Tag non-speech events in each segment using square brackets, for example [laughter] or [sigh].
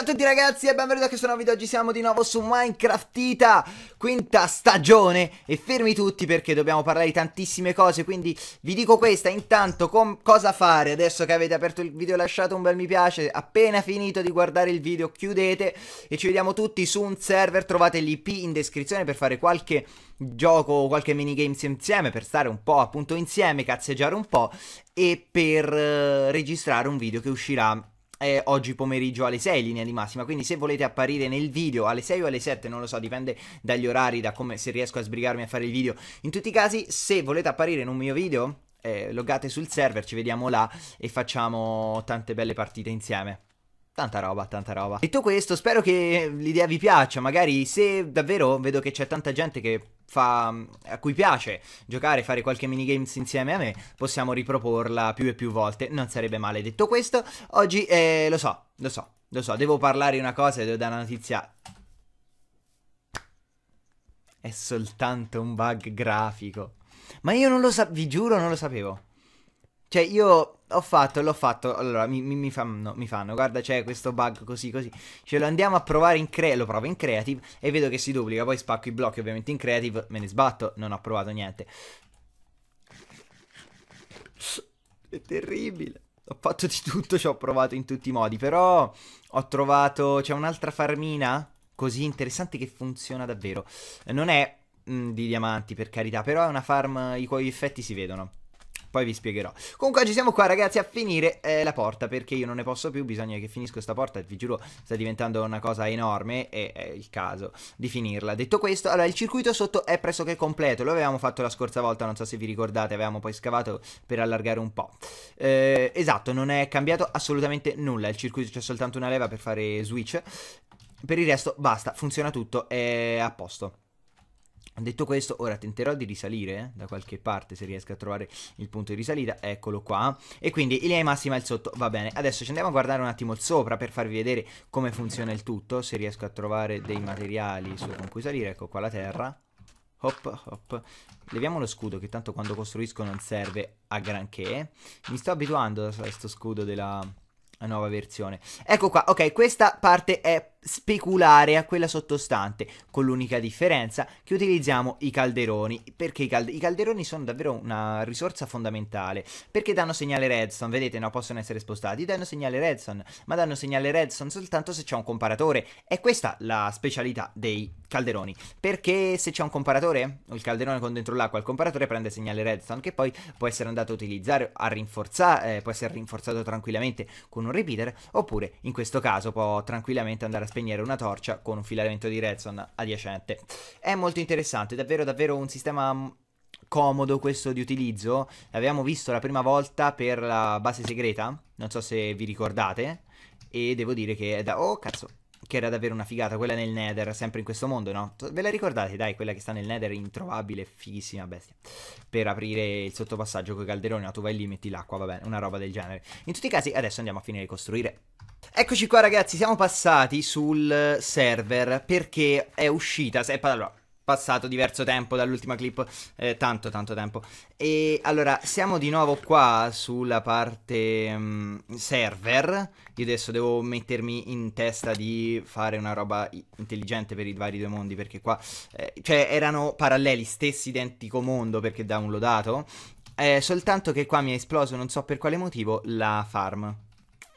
Ciao a tutti ragazzi e benvenuti a questo nuovo video, oggi siamo di nuovo su Minecraftita, quinta stagione e fermi tutti perché dobbiamo parlare di tantissime cose, quindi vi dico questa, intanto cosa fare adesso che avete aperto il video lasciate un bel mi piace, appena finito di guardare il video chiudete e ci vediamo tutti su un server, trovate l'IP in descrizione per fare qualche gioco o qualche minigame insieme, per stare un po' appunto insieme, cazzeggiare un po' e per eh, registrare un video che uscirà eh, oggi pomeriggio alle 6 in linea di massima quindi se volete apparire nel video alle 6 o alle 7 non lo so dipende dagli orari da come se riesco a sbrigarmi a fare il video in tutti i casi se volete apparire in un mio video eh, loggate sul server ci vediamo là e facciamo tante belle partite insieme Tanta roba, tanta roba. Detto questo, spero che l'idea vi piaccia, magari se davvero vedo che c'è tanta gente che fa, a cui piace giocare, fare qualche minigames insieme a me, possiamo riproporla più e più volte, non sarebbe male. Detto questo, oggi, eh, lo so, lo so, lo so, devo parlare di una cosa e devo dare una notizia è soltanto un bug grafico. Ma io non lo sapevo, vi giuro, non lo sapevo. Cioè, io ho fatto, l'ho fatto. Allora, mi, mi, mi, fanno, mi fanno, guarda, c'è questo bug così, così. Ce lo andiamo a provare in creative. Lo provo in creative e vedo che si duplica. Poi spacco i blocchi, ovviamente, in creative. Me ne sbatto. Non ho provato niente. È terribile. Ho fatto di tutto, ci ho provato in tutti i modi. Però ho trovato. C'è un'altra farmina così interessante che funziona davvero. Non è mh, di diamanti, per carità. Però è una farm i cui effetti si vedono poi vi spiegherò. Comunque oggi siamo qua ragazzi a finire eh, la porta perché io non ne posso più, bisogna che finisco questa porta, vi giuro sta diventando una cosa enorme e è eh, il caso di finirla. Detto questo, allora il circuito sotto è pressoché completo, lo avevamo fatto la scorsa volta, non so se vi ricordate, avevamo poi scavato per allargare un po'. Eh, esatto, non è cambiato assolutamente nulla, il circuito c'è soltanto una leva per fare switch. Per il resto basta, funziona tutto, è a posto. Detto questo, ora tenterò di risalire eh, da qualche parte se riesco a trovare il punto di risalita, eccolo qua. E quindi linea di massima il sotto va bene. Adesso ci andiamo a guardare un attimo il sopra per farvi vedere come funziona il tutto, se riesco a trovare dei materiali su con cui salire, ecco qua la terra. Hop, hop. Leviamo lo scudo che tanto quando costruisco non serve a granché. Mi sto abituando a questo scudo della nuova versione. Ecco qua, ok, questa parte è speculare a quella sottostante, con l'unica differenza che utilizziamo i calderoni, perché i, cal- i calderoni sono davvero una risorsa fondamentale, perché danno segnale redstone, vedete, no, possono essere spostati, danno segnale redstone, ma danno segnale redstone soltanto se c'è un comparatore, e questa la specialità dei calderoni, perché se c'è un comparatore, il calderone con dentro l'acqua, il comparatore prende segnale redstone, che poi può essere andato a utilizzare, a rinforzare, eh, può essere rinforzato tranquillamente con un repeater, oppure in questo caso può tranquillamente andare a sperimentare spegnere una torcia con un filamento di redstone adiacente. È molto interessante, davvero davvero un sistema mm, comodo questo di utilizzo. L'abbiamo visto la prima volta per la base segreta, non so se vi ricordate, e devo dire che è da... Oh cazzo, che era davvero una figata, quella nel Nether, sempre in questo mondo, no? Ve la ricordate, dai, quella che sta nel Nether, introvabile, fighissima bestia. Per aprire il sottopassaggio con i calderoni, no, tu vai lì, metti l'acqua, va bene, una roba del genere. In tutti i casi, adesso andiamo a finire di costruire. Eccoci qua ragazzi, siamo passati sul server perché è uscita, allora, passato diverso tempo dall'ultima clip, eh, tanto tanto tempo. E allora siamo di nuovo qua sulla parte um, server, io adesso devo mettermi in testa di fare una roba intelligente per i vari due mondi perché qua, eh, cioè erano paralleli, stessi identico mondo perché downloadato, eh, soltanto che qua mi è esploso non so per quale motivo la farm.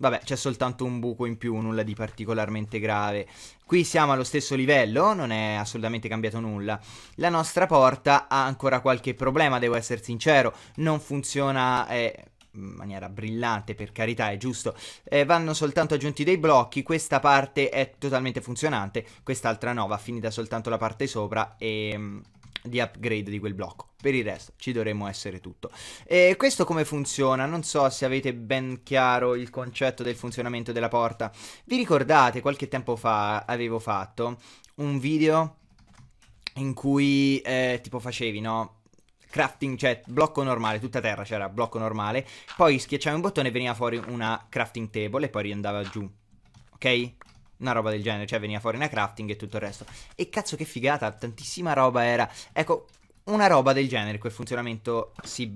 Vabbè, c'è soltanto un buco in più, nulla di particolarmente grave. Qui siamo allo stesso livello, non è assolutamente cambiato nulla. La nostra porta ha ancora qualche problema, devo essere sincero. Non funziona... Eh, in maniera brillante, per carità, è giusto. Eh, vanno soltanto aggiunti dei blocchi, questa parte è totalmente funzionante, quest'altra no, va finita soltanto la parte sopra e mm, di upgrade di quel blocco. Per il resto ci dovremmo essere tutto. E questo come funziona? Non so se avete ben chiaro il concetto del funzionamento della porta. Vi ricordate qualche tempo fa avevo fatto un video in cui eh, tipo facevi, no? crafting, cioè blocco normale, tutta terra c'era blocco normale, poi schiacciavi un bottone e veniva fuori una crafting table e poi riandava giù. Ok? una roba del genere, cioè veniva fuori una crafting e tutto il resto. E cazzo che figata, tantissima roba era. Ecco, una roba del genere, quel funzionamento si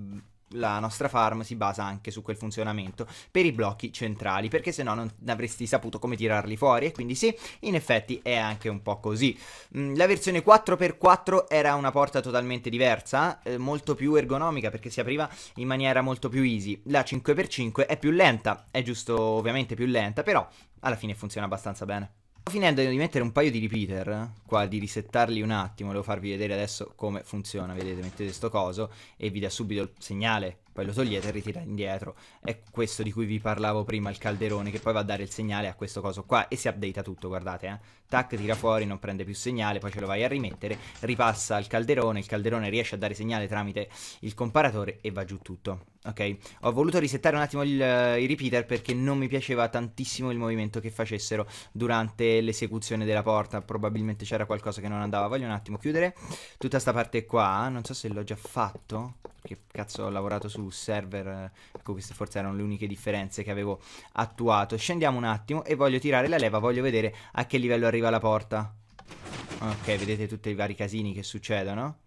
la nostra farm si basa anche su quel funzionamento per i blocchi centrali, perché se no non avresti saputo come tirarli fuori e quindi sì, in effetti è anche un po' così. Mm, la versione 4x4 era una porta totalmente diversa, eh, molto più ergonomica perché si apriva in maniera molto più easy. La 5x5 è più lenta, è giusto ovviamente più lenta, però alla fine funziona abbastanza bene. Sto finendo di mettere un paio di repeater qua, di risettarli un attimo, Volevo farvi vedere adesso come funziona, vedete, mettete sto coso e vi dà subito il segnale poi lo togliete e ritira indietro. È questo di cui vi parlavo prima, il calderone, che poi va a dare il segnale a questo coso qua e si updata tutto, guardate, eh. Tac, tira fuori, non prende più segnale, poi ce lo vai a rimettere, ripassa al calderone, il calderone riesce a dare segnale tramite il comparatore e va giù tutto. Ok, ho voluto risettare un attimo il, uh, i repeater perché non mi piaceva tantissimo il movimento che facessero durante l'esecuzione della porta, probabilmente c'era qualcosa che non andava. Voglio un attimo chiudere tutta sta parte qua, non so se l'ho già fatto che cazzo ho lavorato su server, eh, ecco queste forse erano le uniche differenze che avevo attuato. Scendiamo un attimo e voglio tirare la leva, voglio vedere a che livello arriva la porta. Ok, vedete tutti i vari casini che succedono.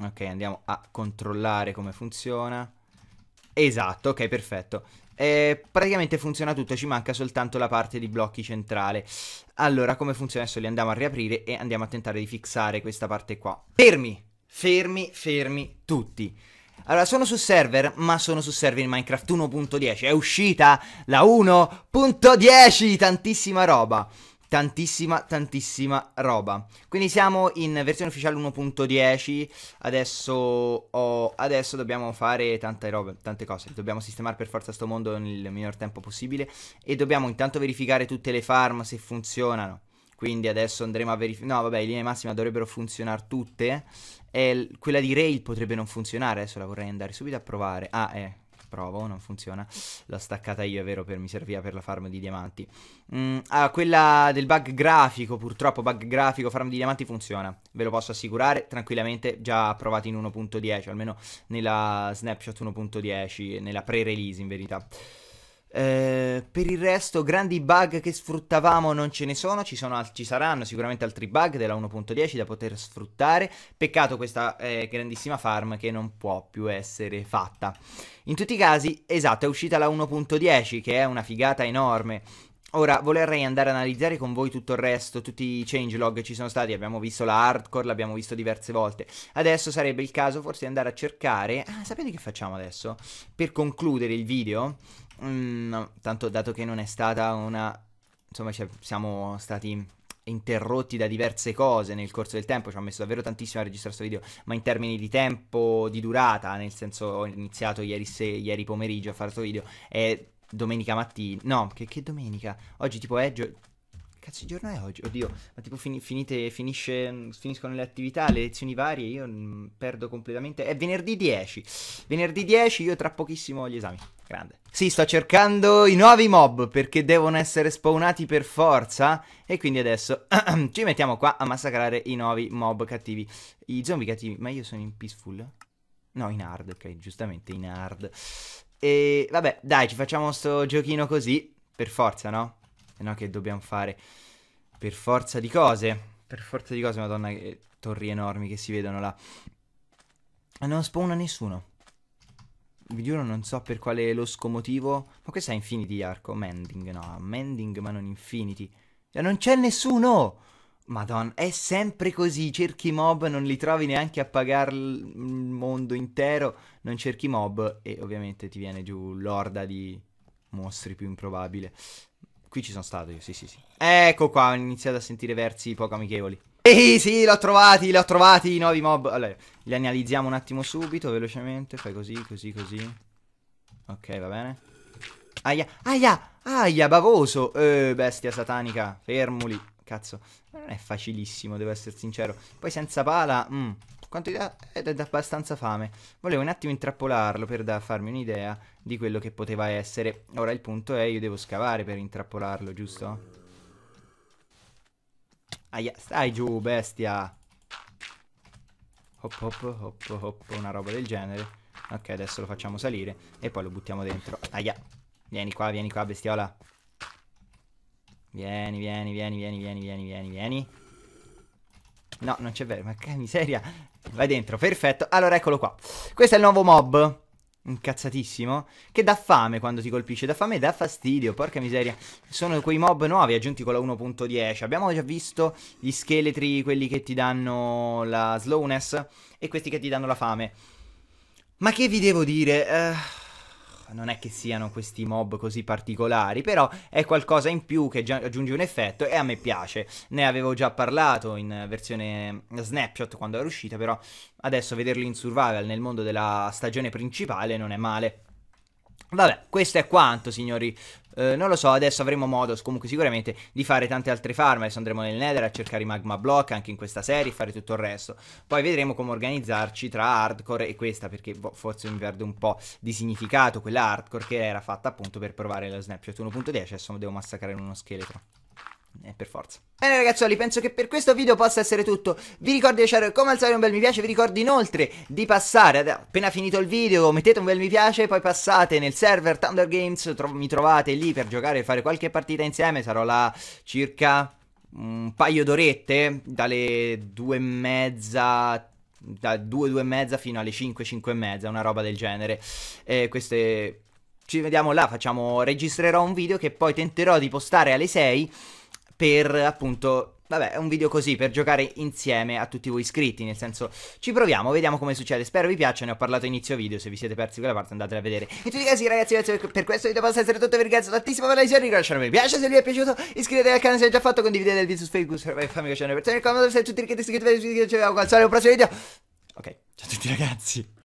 Ok, andiamo a controllare come funziona. Esatto, ok, perfetto. Eh, praticamente funziona tutto, ci manca soltanto la parte di blocchi centrale. Allora, come funziona adesso? Li andiamo a riaprire e andiamo a tentare di fissare questa parte qua. Fermi, fermi, fermi tutti. Allora, sono su server, ma sono su server in Minecraft 1.10. È uscita la 1.10! Tantissima roba. Tantissima, tantissima roba. Quindi siamo in versione ufficiale 1.10. Adesso, oh, adesso dobbiamo fare tante robe, tante cose. Dobbiamo sistemare per forza sto mondo nel minor tempo possibile. E dobbiamo intanto verificare tutte le farm se funzionano. Quindi adesso andremo a verificare. No, vabbè, in linea massima dovrebbero funzionare tutte. E quella di Rail potrebbe non funzionare, adesso la vorrei andare subito a provare. Ah, eh, provo, non funziona. L'ho staccata io, è vero, per mi serviva per la farm di diamanti. Mm, ah, quella del bug grafico, purtroppo bug grafico, farm di diamanti funziona. Ve lo posso assicurare, tranquillamente, già provato in 1.10, almeno nella snapshot 1.10, nella pre-release in verità. Eh, per il resto, grandi bug che sfruttavamo non ce ne sono, ci, sono ci saranno sicuramente altri bug della 1.10 da poter sfruttare. Peccato questa eh, grandissima farm che non può più essere fatta. In tutti i casi, esatto, è uscita la 1.10 che è una figata enorme. Ora vorrei andare a analizzare con voi tutto il resto, tutti i changelog che ci sono stati, abbiamo visto la hardcore, l'abbiamo visto diverse volte. Adesso sarebbe il caso forse di andare a cercare... Ah, sapete che facciamo adesso? Per concludere il video Mm, no, tanto dato che non è stata una... Insomma, cioè, siamo stati interrotti da diverse cose nel corso del tempo, ci ho messo davvero tantissimo a registrare questo video, ma in termini di tempo, di durata, nel senso ho iniziato ieri, se, ieri pomeriggio a fare questo video, è domenica mattina, no, che, che domenica? Oggi tipo è... Gio- cazzo di giorno è oggi? Oddio, ma tipo fin- finite, finisce, mm, finiscono le attività, le lezioni varie, io mh, mm, perdo completamente. È venerdì 10. Venerdì 10 io tra pochissimo ho gli esami. Grande. Sì, sto cercando i nuovi mob perché devono essere spawnati per forza. E quindi adesso [clears throat] ci mettiamo qua a massacrare i nuovi mob cattivi. I zombie cattivi, ma io sono in peaceful? No, in hard, ok, giustamente in hard. E vabbè, dai, ci facciamo sto giochino così. Per forza, no? Eh no, che dobbiamo fare per forza di cose, per forza di cose, madonna, che torri enormi che si vedono là. Ah, non spawna nessuno. Vi giuro, non so per quale losco motivo. Ma questa è Infinity Arco. Mending, no, Mending, ma non Infinity. E non c'è nessuno! Madonna, è sempre così. Cerchi mob, non li trovi neanche a pagare il mondo intero. Non cerchi mob e ovviamente ti viene giù l'orda di mostri più improbabile qui ci sono stato io, sì, sì, sì. Ecco qua, ho iniziato a sentire versi poco amichevoli. Ehi, sì, l'ho trovati, l'ho trovati, i nuovi mob. Allora, li analizziamo un attimo subito, velocemente. Fai così, così, così. Ok, va bene. Aia, aia, aia, bavoso. Eh, bestia satanica, fermuli. Cazzo, non è facilissimo, devo essere sincero. Poi senza pala, mh, mm quantità ed è abbastanza fame. Volevo un attimo intrappolarlo per da, farmi un'idea di quello che poteva essere. Ora il punto è io devo scavare per intrappolarlo, giusto? Aia, stai giù, bestia! Hop hop hop hop, una roba del genere. Ok, adesso lo facciamo salire e poi lo buttiamo dentro. Aia, vieni qua, vieni qua, bestiola. Vieni, vieni, vieni, vieni, vieni, vieni, vieni, vieni. No, non c'è vero, ma che miseria. Vai dentro, perfetto. Allora, eccolo qua. Questo è il nuovo mob. Incazzatissimo. Che dà fame quando ti colpisce. Dà fame e dà fastidio. Porca miseria. Sono quei mob nuovi aggiunti con la 1.10. Abbiamo già visto gli scheletri, quelli che ti danno la slowness. E questi che ti danno la fame. Ma che vi devo dire? Uh non è che siano questi mob così particolari, però è qualcosa in più che aggiunge un effetto e a me piace. Ne avevo già parlato in versione snapshot quando era uscita, però adesso vederli in survival nel mondo della stagione principale non è male. Vabbè, questo è quanto, signori. Eh, non lo so, adesso avremo modo comunque sicuramente di fare tante altre farm. Adesso andremo nel Nether a cercare i magma block anche in questa serie fare tutto il resto. Poi vedremo come organizzarci tra hardcore e questa perché boh, forse mi perde un po' di significato quella hardcore che era fatta appunto per provare la snapshot 1.10. Adesso devo massacrare uno scheletro eh, per forza. Bene ragazzuoli, penso che per questo video possa essere tutto. Vi ricordo di lasciare come al solito un bel mi piace, vi ricordo inoltre di passare, ad, appena finito il video mettete un bel mi piace, poi passate nel server Thunder Games, tro mi trovate lì per giocare e fare qualche partita insieme, sarò là circa un paio d'orette, dalle due e mezza da 2, 2 e mezza fino alle 5, 5 e mezza, una roba del genere. E eh, queste... Ci vediamo là, facciamo... registrerò un video che poi tenterò di postare alle 6 per appunto Vabbè, è un video così per giocare insieme a tutti voi iscritti, nel senso ci proviamo, vediamo come succede, spero vi piaccia, ne ho parlato inizio video, se vi siete persi quella parte andatela a vedere. In tutti i casi ragazzi, grazie per questo video possa essere tutto, vi ringrazio tantissimo per la visione, lasciare un mi piace se vi è piaciuto, iscrivetevi al canale se non già fatto, condividete il video su Facebook, e fammi piacere alle persone, come se tutti iscrivetevi, ci vediamo al prossimo video. Ok, ciao a tutti ragazzi.